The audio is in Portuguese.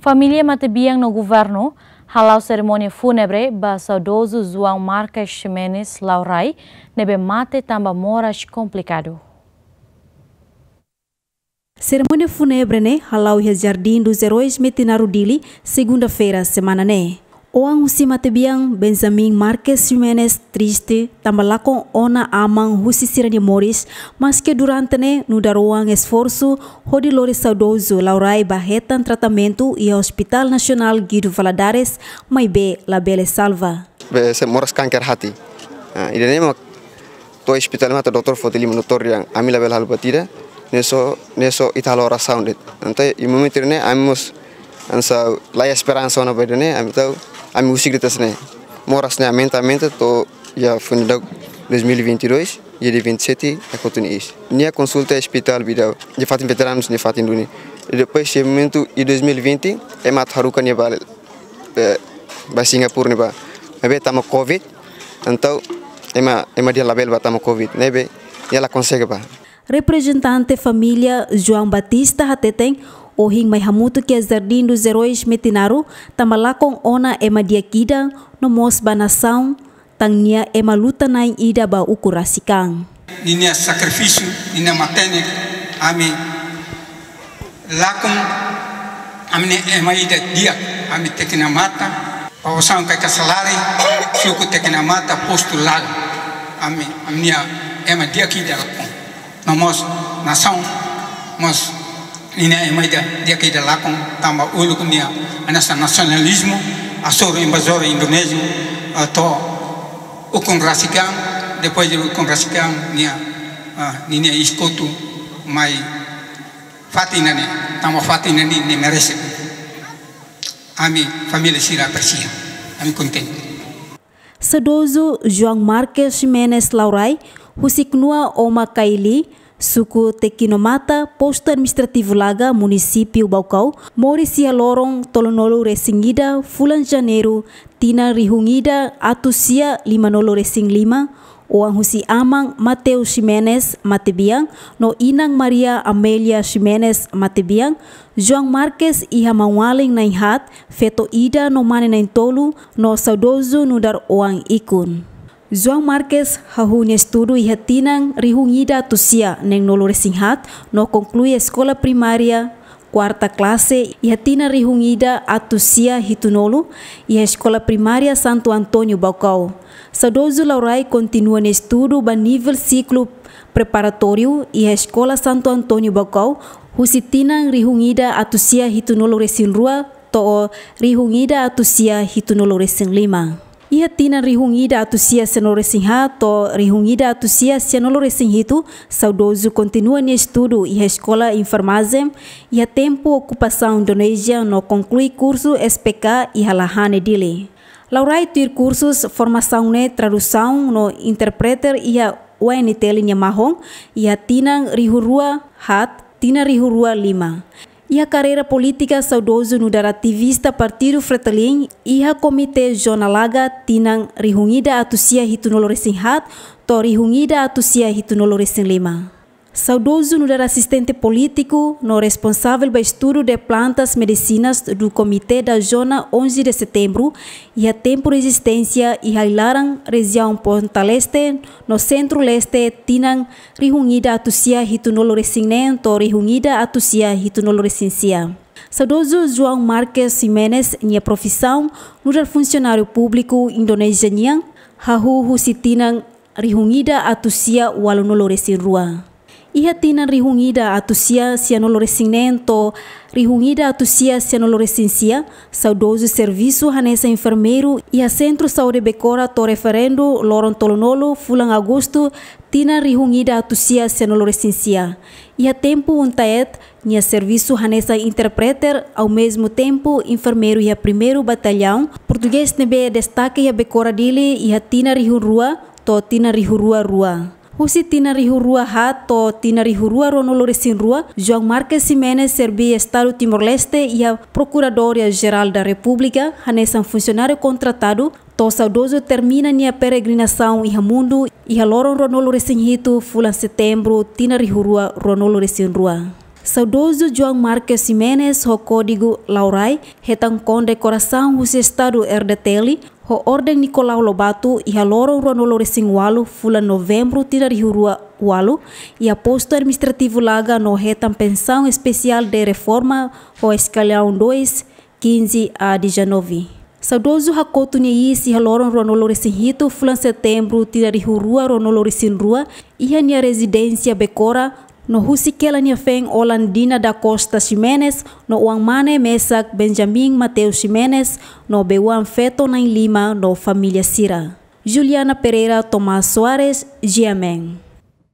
Família Matebiang no governo, halau cerimônia fúnebre ba saudoso João Marques Ximenes Laurai, nebe mate tamba moras complicado. Cerimônia fúnebre né, halau jardim dos heróis Metinarudili, segunda-feira, semana né. Oang husi mate biang Benjamin Marquez Jimenez triste tambalakong ona amang husi sirani Morris maske durante ne nudar oang esforço hodi lore saudoso laurai bahetan tratamento ia Hospital nasional Guido Valadares mai be la bele salva. Be, se Morris kanker hati. Uh, idene mak to hospital mata doktor fotili monitor yang amila bel hal batida neso neso italora sounded. Ante imumitirne amos ansa la esperanza ona bedene ami tau A ami usik dita sene moras ne amenta amenta to ya fundak 2022 de 27 aku tu a Nia consulta é hospital bida de fato, veteranos de fatin E Depois chegando em 2020 é mat harukan ya bal é, ba Singapura ni ba. Mebe tamo covid então é uma é uma dia label ba tamo covid nebe né, ela consegue ba. Representante família João Batista até tem Ohing hing mai hamutu ke zardindu zeroish metinaru tamalakong ona ema dia kidang no mos banasaung tangnia ema luta nain ida ba ukurasikang. Ninia sakrifício, ninia matenek, ami lakum, ami ema ida dia, ami tekina mata, pawasaung kai kasalari, suku tekina mata postulado, ami amnia ema dia kidang, no mos nasaung, mos ina ima dia dia ke lá lakon tamba ulu kumia anasa nasionalismo asoro invasor indonesia to o congrasikan depois do congrasikan nia ah, nina escuto mai fatina ne tamba fatina ni ne merece ami família sira persia ami contente Sedozu João Marques Jimenez Laurai, Husiknua Oma Kaili, suku Tekinomata, posto administrativo Laga, município Baucau, Mauricia Lorong, Tolonolo Resingida, Fulan Janeiro, Tina Rihungida, Atusia, Limanolo Resing Lima, Oang Husi Amang, Mateo Ximenez, Matebiang, No Inang Maria Amelia Ximenez, Matebiang, João Marques Iha Mawaling Nainhat, Feto Ida No Mane Naintolu, No Saudoso Nudar Oang Ikun. Zuang Marquez hahunya estudu iha tinang rihungida tusia neng nolore singhat no concluye sekolah primaria kuarta klase iha tina rihungida atusia hitunolu iha sekolah primaria Santo Antonio Baucau. Sadozu laurai continua ne estudo ba nível ciclo preparatório iha Santo Antonio Baucau husi tinang rihungida atusia hitunolu resin rua to rihungida atusia hitunolu resin lima ia tina rihungida tu sia senore sinha to rihungida tu sia senolore sinhitu saudozu continua ni studu e skola informazem ia tempo ocupação Indonesia no konklui kursu SPK ia halahane dile. Laurai tuir kursus formação ne tradução no interpreter ia a mahong ia e tina rihurua hat tina rihurua lima. e a carreira política saudoso no darativista Partido Fretelim e a Comitê Jornalaga Tinang Rihungida Atusia Hitunoloresin Hat, Tori hungida Atusia Hitunoloresin Lima. Saudoso no dar assistente político, no responsável do estudo de plantas medicinas do Comitê da Zona 11 de Setembro e a tempo resistência e Hailaran, região leste no centro-leste, Tinan, reunida a Tusia Ritunolo Resinento, reunida a Tusia Resincia. Saudoso João Marques Jiménez, minha profissão, no dar funcionário público indonesiano, Hahu Husitinang, reunida a Tusia Walunolo Resinrua. Iha tina rihungida atusia cianolorescimento, rihungida atusia cianolorescencia, saudoso serviço hanesa enfermeiro e a Centro Saúde Becora to referendo Loron Tolonolo, Fulan Agosto, tina rihungida atusia cianolorescencia. Iha tempo untaet, nia serviço hanesa interpreter, ao mesmo tempo enfermeiro e a primeiro batalhão, português nebe destaque e a Becora dele e a tina rihurua, to tina rihurua rua tina tinari hurua hato tinari hurua ronolore rua. João Marques Simenes serbi Estado Timor-Leste e a Procuradoria-Geral da República hanesan funcionário contratado to saudoso termina nia peregrinação e mundo iha loron ronolore sinhito fulan setembro tinari hurua ronolore rua saudoso João Marques Jiménez o código Laurai, retang condecoração os estado herdeteli, o ordem Nicolau Lobato e haloro Ronolo Singwalu fula novembro tirar rua Walu e a posto administrativo Laga no retam pensão especial de reforma o escalão 2, 15 a 19. Saudoso Hakoto Nyeisi Haloron Ronolorisin Rito, Flan Setembro, Tirarihurua, Ronolorisin Rua, Ihania Residência Becora, no husi kelan feng olan Dina da Costa Ximenez, no uang mane mesak Benjamin Mateo Ximenez, no bewan feto na lima no familia sira. Juliana Pereira Tomás Suarez, Giameng.